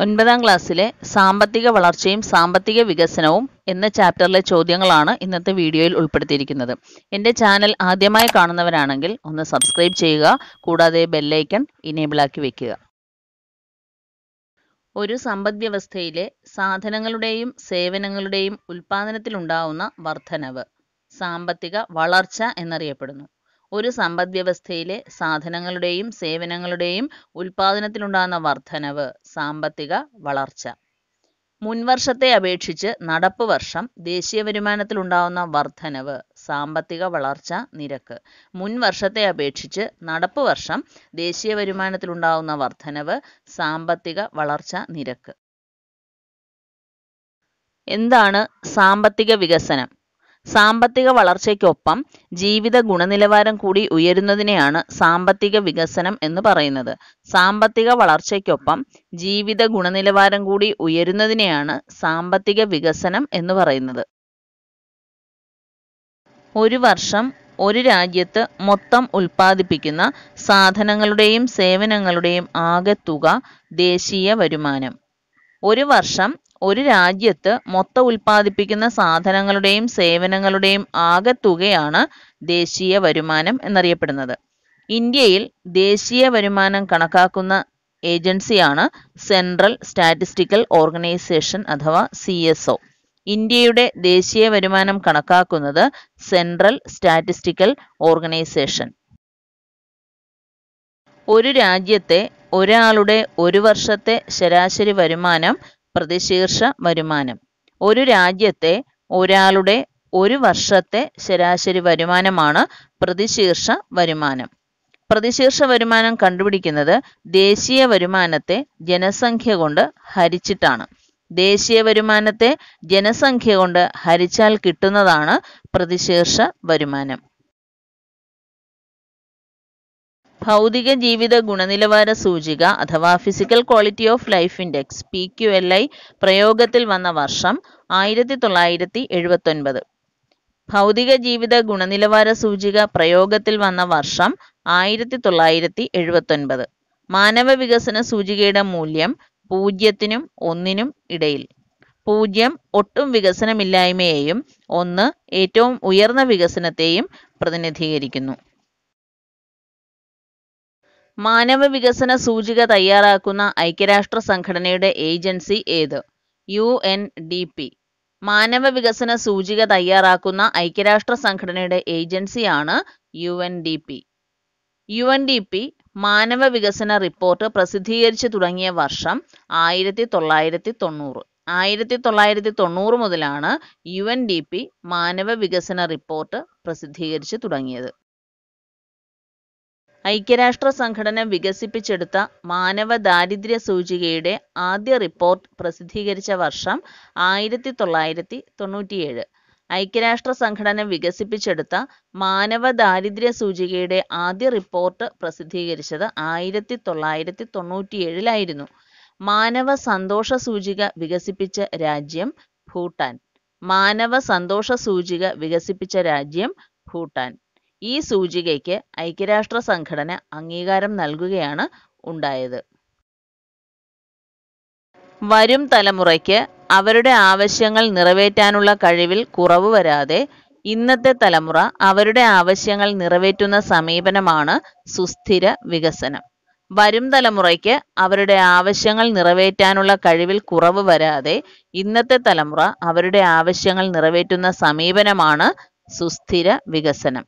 ഒൻപതാം ക്ലാസ്സിലെ സാമ്പത്തിക വളർച്ചയും സാമ്പത്തിക വികസനവും എന്ന ചാപ്റ്ററിലെ ചോദ്യങ്ങളാണ് ഇന്നത്തെ വീഡിയോയിൽ ഉൾപ്പെടുത്തിയിരിക്കുന്നത് എൻ്റെ ചാനൽ ആദ്യമായി കാണുന്നവരാണെങ്കിൽ ഒന്ന് സബ്സ്ക്രൈബ് ചെയ്യുക കൂടാതെ ബെല്ലൈക്കൺ ഇനേബിൾ ആക്കി വെക്കുക ഒരു സമ്പദ്വ്യവസ്ഥയിലെ സാധനങ്ങളുടെയും സേവനങ്ങളുടെയും ഉൽപ്പാദനത്തിലുണ്ടാവുന്ന വർദ്ധനവ് സാമ്പത്തിക വളർച്ച എന്നറിയപ്പെടുന്നു. ഒരു സമ്പദ്വ്യവസ്ഥയിലെ സാധനങ്ങളുടെയും സേവനങ്ങളുടെയും ഉൽപ്പാദനത്തിലുണ്ടാകുന്ന വർദ്ധനവ് സാമ്പത്തിക വളർച്ച മുൻവർഷത്തെ അപേക്ഷിച്ച് നടപ്പ് വർഷം ദേശീയ വരുമാനത്തിലുണ്ടാവുന്ന വർധനവ് സാമ്പത്തിക വളർച്ച നിരക്ക് മുൻ വർഷത്തെ അപേക്ഷിച്ച് നടപ്പ് വർഷം ദേശീയ വരുമാനത്തിലുണ്ടാവുന്ന വർധനവ് സാമ്പത്തിക വളർച്ച നിരക്ക് എന്താണ് സാമ്പത്തിക വികസനം സാമ്പത്തിക വളർച്ചയ്ക്കൊപ്പം ജീവിത ഗുണനിലവാരം കൂടി ഉയരുന്നതിനെയാണ് സാമ്പത്തിക വികസനം എന്ന് പറയുന്നത് സാമ്പത്തിക വളർച്ചയ്ക്കൊപ്പം ജീവിത ഗുണനിലവാരം കൂടി ഉയരുന്നതിനെയാണ് സാമ്പത്തിക വികസനം എന്ന് പറയുന്നത് ഒരു വർഷം ഒരു രാജ്യത്ത് മൊത്തം ഉൽപ്പാദിപ്പിക്കുന്ന സാധനങ്ങളുടെയും സേവനങ്ങളുടെയും ആകെത്തുക ദേശീയ വരുമാനം ഒരു വർഷം ഒരു രാജ്യത്ത് മൊത്തം ഉൽപ്പാദിപ്പിക്കുന്ന സാധനങ്ങളുടെയും സേവനങ്ങളുടെയും ആകെത്തുകയാണ് ദേശീയ വരുമാനം എന്നറിയപ്പെടുന്നത് ഇന്ത്യയിൽ ദേശീയ വരുമാനം കണക്കാക്കുന്ന ഏജൻസിയാണ് സെൻട്രൽ സ്റ്റാറ്റിസ്റ്റിക്കൽ ഓർഗനൈസേഷൻ അഥവാ സി എസ് ഒ ഇന്ത്യയുടെ ദേശീയ വരുമാനം കണക്കാക്കുന്നത് സെൻട്രൽ സ്റ്റാറ്റിസ്റ്റിക്കൽ ഓർഗനൈസേഷൻ ഒരു രാജ്യത്തെ ഒരാളുടെ ഒരു വർഷത്തെ ശരാശരി വരുമാനം പ്രതിശീർഷ വരുമാനം ഒരു രാജ്യത്തെ ഒരാളുടെ ഒരു വർഷത്തെ ശരാശരി വരുമാനമാണ് പ്രതിശീർഷ വരുമാനം പ്രതിശീർഷ വരുമാനം കണ്ടുപിടിക്കുന്നത് ദേശീയ വരുമാനത്തെ ജനസംഖ്യ കൊണ്ട് ഹരിച്ചിട്ടാണ് ദേശീയ വരുമാനത്തെ ജനസംഖ്യ കൊണ്ട് ഹരിച്ചാൽ കിട്ടുന്നതാണ് പ്രതിശീർഷ വരുമാനം ഭൗതിക ജീവിത ഗുണനിലവാര സൂചിക അഥവാ physical quality of life index P Q L I പ്രയോഗത്തിൽ വന്ന വർഷം ആയിരത്തി തൊള്ളായിരത്തി എഴുപത്തൊൻപത് ഭൗതിക ജീവിത ഗുണനിലവാര സൂചിക പ്രയോഗത്തിൽ വന്ന വർഷം ആയിരത്തി തൊള്ളായിരത്തി എഴുപത്തൊൻപത് മാനവ വികസന സൂചികയുടെ മൂല്യം പൂജ്യത്തിനും ഒന്നിനും ഇടയിൽ പൂജ്യം ഒട്ടും വികസനമില്ലായ്മയെയും ഒന്ന് ഏറ്റവും ഉയർന്ന വികസനത്തെയും പ്രതിനിധീകരിക്കുന്നു മാനവ വികസന സൂചിക തയ്യാറാക്കുന്ന ഐക്യരാഷ്ട്ര സംഘടനയുടെ ഏജൻസി ഏത് യു എൻ ഡി പി മാനവ വികസന സൂചിക തയ്യാറാക്കുന്ന ഐക്യരാഷ്ട്ര സംഘടനയുടെ ഏജൻസിയാണ് U N D P U N D P മാനവ വികസന റിപ്പോർട്ട് പ്രസിദ്ധീകരിച്ചു തുടങ്ങിയ വർഷം ആയിരത്തി തൊള്ളായിരത്തി തൊണ്ണൂറ് ആയിരത്തി തൊള്ളായിരത്തി തൊണ്ണൂറ് മുതലാണ് യു എൻ ഡി പി മാനവ വികസന റിപ്പോർട്ട് പ്രസിദ്ധീകരിച്ചു തുടങ്ങിയത് ഐക്യരാഷ്ട്ര സംഘടന വികസിപ്പിച്ചെടുത്ത മാനവ ദാരിദ്ര്യ സൂചികയുടെ ആദ്യ റിപ്പോർട്ട് പ്രസിദ്ധീകരിച്ച വർഷം ആയിരത്തി തൊള്ളായിരത്തി തൊണ്ണൂറ്റിയേഴ് ഐക്യരാഷ്ട്ര സംഘടന വികസിപ്പിച്ചെടുത്ത മാനവ ദാരിദ്ര്യ സൂചികയുടെ ആദ്യ റിപ്പോർട്ട് പ്രസിദ്ധീകരിച്ചത് ആയിരത്തി തൊള്ളായിരത്തി തൊണ്ണൂറ്റിയേഴിലായിരുന്നു മാനവ സന്തോഷ സൂചിക വികസിപ്പിച്ച രാജ്യം ഭൂട്ടാൻ മാനവ സന്തോഷ സൂചിക വികസിപ്പിച്ച രാജ്യം ഭൂട്ടാൻ ഈ സൂചികയ്ക്ക് ഐക്യരാഷ്ട്ര സംഘടന അംഗീകാരം നൽകുകയാണ് ഉണ്ടായത് വരും തലമുറയ്ക്ക് അവരുടെ ആവശ്യങ്ങൾ നിറവേറ്റാനുള്ള കഴിവിൽ കുറവ് വരാതെ ഇന്നത്തെ തലമുറ അവരുടെ ആവശ്യങ്ങൾ നിറവേറ്റുന്ന സമീപനമാണ് സുസ്ഥിര വികസനം വരും തലമുറയ്ക്ക് അവരുടെ ആവശ്യങ്ങൾ നിറവേറ്റാനുള്ള കഴിവിൽ കുറവ് വരാതെ ഇന്നത്തെ തലമുറ അവരുടെ ആവശ്യങ്ങൾ നിറവേറ്റുന്ന സമീപനമാണ് സുസ്ഥിര വികസനം